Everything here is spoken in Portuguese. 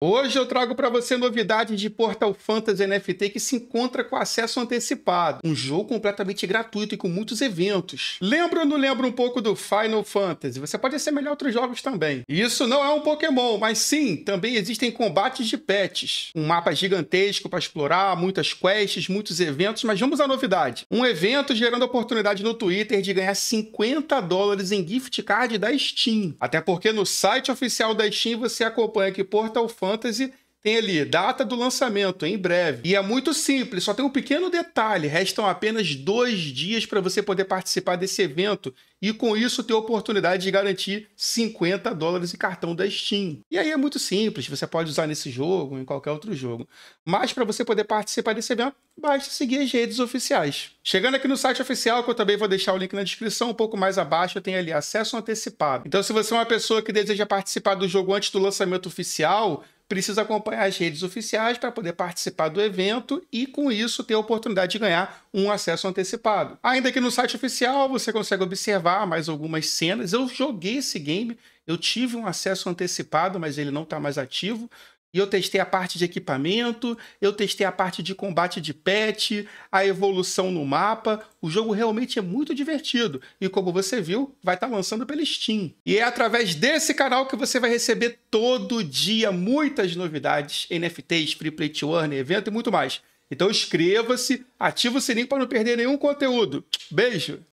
Hoje eu trago para você novidades de Portal Fantasy NFT que se encontra com acesso antecipado, um jogo completamente gratuito e com muitos eventos. Lembra ou não lembra um pouco do Final Fantasy? Você pode melhor outros jogos também. Isso não é um Pokémon, mas sim, também existem combates de pets. Um mapa gigantesco para explorar, muitas quests, muitos eventos, mas vamos à novidade. Um evento gerando oportunidade no Twitter de ganhar 50 dólares em gift card da Steam. Até porque no site oficial da Steam você acompanha que Portal Fantasy Fantasy tem ali data do lançamento, em breve. E é muito simples, só tem um pequeno detalhe: restam apenas dois dias para você poder participar desse evento e com isso ter a oportunidade de garantir 50 dólares em cartão da Steam. E aí é muito simples, você pode usar nesse jogo, em qualquer outro jogo. Mas para você poder participar desse evento, basta seguir as redes oficiais. Chegando aqui no site oficial, que eu também vou deixar o link na descrição, um pouco mais abaixo tem ali acesso antecipado. Então se você é uma pessoa que deseja participar do jogo antes do lançamento oficial, precisa acompanhar as redes oficiais para poder participar do evento e, com isso, ter a oportunidade de ganhar um acesso antecipado. Ainda que no site oficial você consegue observar mais algumas cenas. Eu joguei esse game, eu tive um acesso antecipado, mas ele não está mais ativo. E eu testei a parte de equipamento, eu testei a parte de combate de pet, a evolução no mapa. O jogo realmente é muito divertido e, como você viu, vai estar tá lançando pela Steam. E é através desse canal que você vai receber todo dia muitas novidades, NFTs, Free Play to Earn, evento e muito mais. Então inscreva-se, ativa o sininho para não perder nenhum conteúdo. Beijo!